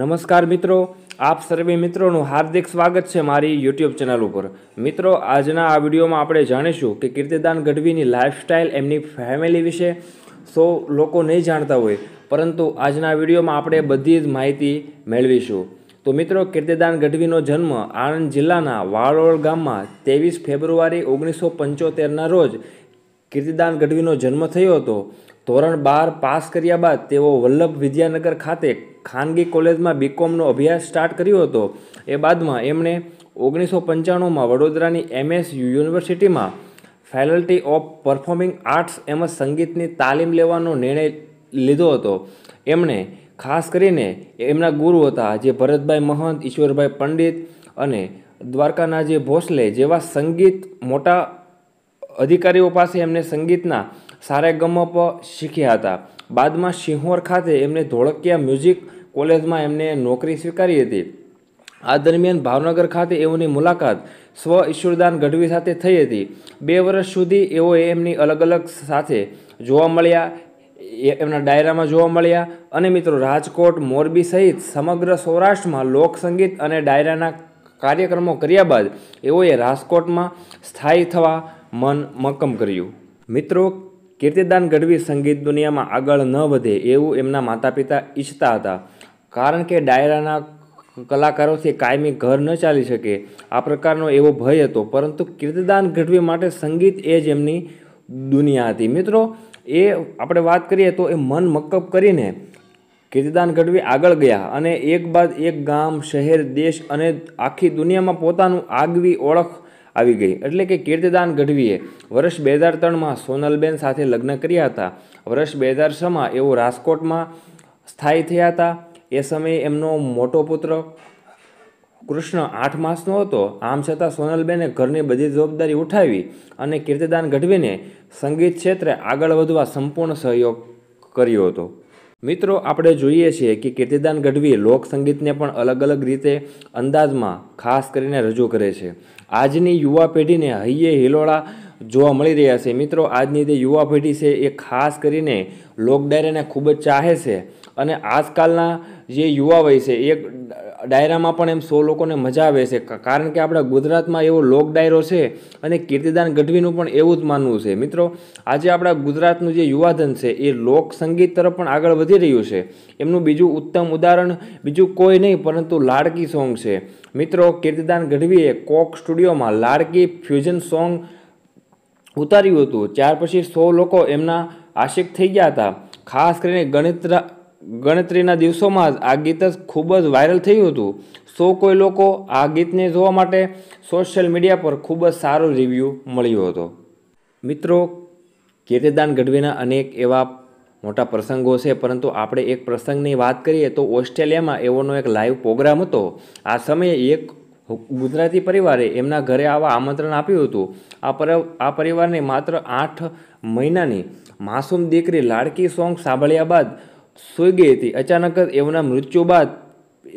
નમસ્કાર મિત્રો આપ સર્વે મિત્રોનું હાર્દિક સ્વાગત છે મારી યુટ્યુબ ચેનલ ઉપર મિત્રો આજના આ વિડીયોમાં આપણે જાણીશું કે કીર્તિદાન ગઢવીની લાઇફસ્ટાઇલ એમની ફેમિલી વિશે સો લોકો નહીં જાણતા હોય પરંતુ આજના વિડીયોમાં આપણે બધી જ માહિતી મેળવીશું તો મિત્રો કીર્તિદાન ગઢવીનો જન્મ આણંદ જિલ્લાના વાળોળ ગામમાં ત્રેવીસ ફેબ્રુઆરી ઓગણીસો પંચોતેરના રોજ કીર્તિદાન ગઢવીનો જન્મ થયો હતો ધોરણ બાર પાસ કર્યા બાદ તેઓ વલ્લભ વિદ્યાનગર ખાતે ખાનગી કોલેજમાં બીકોમનો અભ્યાસ સ્ટાર્ટ કર્યો હતો એ બાદમાં એમણે ઓગણીસો પંચાણુંમાં વડોદરાની એમએસ યુનિવર્સિટીમાં ફેકલ્ટી ઓફ પરફોર્મિંગ આર્ટ્સ એમ સંગીતની તાલીમ લેવાનો નિર્ણય લીધો હતો એમણે ખાસ કરીને એમના ગુરુ હતા જે ભરતભાઈ મહંત ઈશ્વરભાઈ પંડિત અને દ્વારકાનાજી ભોસલે જેવા સંગીત મોટા અધિકારીઓ પાસે એમને સંગીતના સારેગમપ શીખ્યા હતા બાદમાં સિંહોર ખાતે એમને ધોળકિયા મ્યુઝિક કોલેજમાં એમને નોકરી સ્વીકારી હતી આ દરમિયાન ભાવનગર ખાતે એઓની મુલાકાત સ્વ ઈશ્વરદાન ગઢવી સાથે થઈ હતી બે વર્ષ સુધી એઓએ એમની અલગ અલગ સાથે જોવા મળ્યા એમના ડાયરામાં જોવા મળ્યા અને મિત્રો રાજકોટ મોરબી સહિત સમગ્ર સૌરાષ્ટ્રમાં લોકસંગીત અને ડાયરાના કાર્યક્રમો કર્યા બાદ એઓએ રાજકોટમાં સ્થાયી થવા મન મક્કમ કર્યું મિત્રો કીર્તિદાન ગઢવી સંગીત દુનિયામાં આગળ ન વધે એવું એમના માતા પિતા ઈચ્છતા હતા કારણ કે ડાયરાના કલાકારોથી કાયમી ઘર ન ચાલી શકે આ પ્રકારનો એવો ભય હતો પરંતુ કીર્તિદાન ગઢવી માટે સંગીત એ જ એમની દુનિયા હતી મિત્રો એ આપણે વાત કરીએ તો એ મન મક્કબ કરીને કીર્તિદાન ગઢવી આગળ ગયા અને એક બાદ એક ગામ શહેર દેશ અને આખી દુનિયામાં પોતાનું આગવી ઓળખ આવી ગઈ એટલે કે કીર્તિદાન ગઢવીએ વર્ષ બે હજાર ત્રણમાં સોનલબેન સાથે લગ્ન કર્યા હતા વર્ષ બે હજાર છમાં એઓ રાજકોટમાં સ્થાયી થયા હતા એ સમયે એમનો મોટો પુત્ર કૃષ્ણ આઠ માસનો હતો આમ છતાં સોનલબેને ઘરની બધી જવાબદારી ઉઠાવી અને કીર્તિદાન ગઢવીને સંગીત ક્ષેત્રે આગળ વધવા સંપૂર્ણ સહયોગ કર્યો હતો મિત્રો આપણે જોઈએ છીએ કે કીર્તિદાન ગઢવી લોકસંગીતને પણ અલગ અલગ રીતે અંદાજમાં ખાસ કરીને રજૂ કરે છે આજની યુવા પેઢીને હૈયે હિલોળા જોવા મળી રહ્યા છે મિત્રો આજની જે યુવા પેઢી છે એ ખાસ કરીને લોક ડાયરાને ખૂબ જ ચાહે છે અને આજકાલના જે યુવા વય છે એ ડાયરામાં પણ એમ સો લોકોને મજા આવે છે કારણ કે આપણા ગુજરાતમાં એવો લોક ડાયરો છે અને કીર્તિદાન ગઢવીનું પણ એવું જ માનવું છે મિત્રો આજે આપણા ગુજરાતનું જે યુવાધન છે એ લોક સંગીત તરફ પણ આગળ વધી રહ્યું છે એમનું બીજું ઉત્તમ ઉદાહરણ બીજું કોઈ નહીં પરંતુ લાડકી સોંગ છે મિત્રો કીર્તિદાન ગઢવીએ કોક સ્ટુડિયોમાં લાડકી ફ્યુઝન સોંગ ઉતાર્યું હતું ત્યાર પછી સો લોકો એમના આશિક થઈ ગયા હતા ખાસ કરીને ગણિતરા ગણતરીના દિવસોમાં જ આ ગીત જ ખૂબ જ વાયરલ થયું હતું સો કોઈ લોકો આ ગીતને જોવા માટે સોશિયલ મીડિયા પર ખૂબ જ સારો રિવ્યૂ મળ્યો હતો મિત્રો કીર્તિદાન ગઢવીના અનેક એવા મોટા પ્રસંગો છે પરંતુ આપણે એક પ્રસંગની વાત કરીએ તો ઓસ્ટ્રેલિયામાં એવોનો એક લાઈવ પ્રોગ્રામ હતો આ સમયે એક ગુજરાતી પરિવારે એમના ઘરે આવા આમંત્રણ આપ્યું હતું આ પર આ પરિવારને માત્ર આઠ મહિનાની માસૂમ દીકરી લાડકી સોંગ સાંભળ્યા બાદ સૂઈ ગઈ હતી અચાનક જ એમના મૃત્યુ બાદ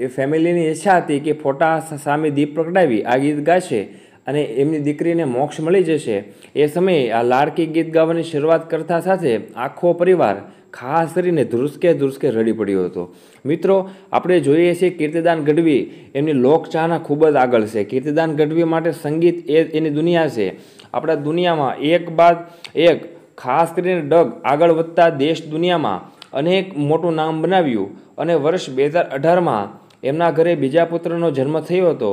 એ ફેમિલીની ઈચ્છા હતી કે ફોટા સામે દીપ પ્રગટાવી આ ગીત ગાશે અને એમની દીકરીને મોક્ષ મળી જશે એ સમયે આ લાડકી ગીત ગાવાની શરૂઆત કરતા સાથે આખો પરિવાર ખાસ કરીને ધ્રુસકે ધ્રુસકે રડી પડ્યો હતો મિત્રો આપણે જોઈએ છીએ કીર્તિદાન ગઢવી એમની લોકચાહના ખૂબ જ આગળ છે કીર્તિદાન ગઢવી માટે સંગીત એ એની દુનિયા છે આપણા દુનિયામાં એક બાદ એક ખાસ કરીને ડગ આગળ વધતા દેશ દુનિયામાં અનેક મોટું નામ બનાવ્યું અને વર્ષ બે હજાર અઢારમાં એમના ઘરે બીજા પુત્રનો જન્મ થયો હતો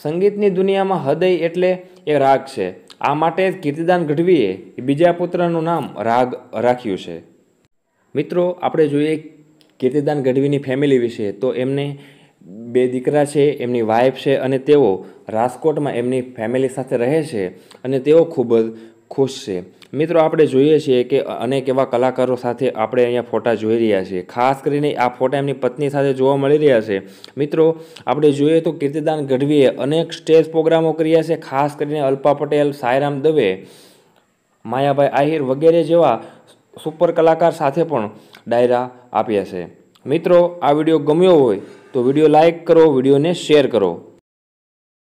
સંગીતની દુનિયામાં હૃદય એટલે એ રાગ છે આ માટે કીર્તિદાન ગઢવીએ બીજા પુત્રનું નામ રાગ રાખ્યું છે મિત્રો આપણે જોઈએ કીર્તિદાન ગઢવીની ફેમિલી વિશે તો એમને બે દીકરા છે એમની વાઈફ છે અને તેઓ રાજકોટમાં એમની ફેમિલી સાથે રહે છે અને તેઓ ખૂબ જ ખુશ છે મિત્રો આપણે જોઈએ છીએ કે અનેક એવા કલાકારો સાથે આપણે અહીંયા ફોટા જોઈ રહ્યા છીએ ખાસ કરીને આ ફોટા એમની પત્ની સાથે જોવા મળી રહ્યા છે મિત્રો આપણે જોઈએ તો કીર્તિદાન ગઢવીએ અનેક સ્ટેજ પ્રોગ્રામો કર્યા છે ખાસ કરીને અલ્પા પટેલ સાયરામ દવે માયાભાઈ આહિર વગેરે જેવા સુપર કલાકાર સાથે પણ ડાયરા આપ્યા છે મિત્રો આ વિડીયો ગમ્યો હોય તો વિડીયો લાઇક કરો વિડીયોને શેર કરો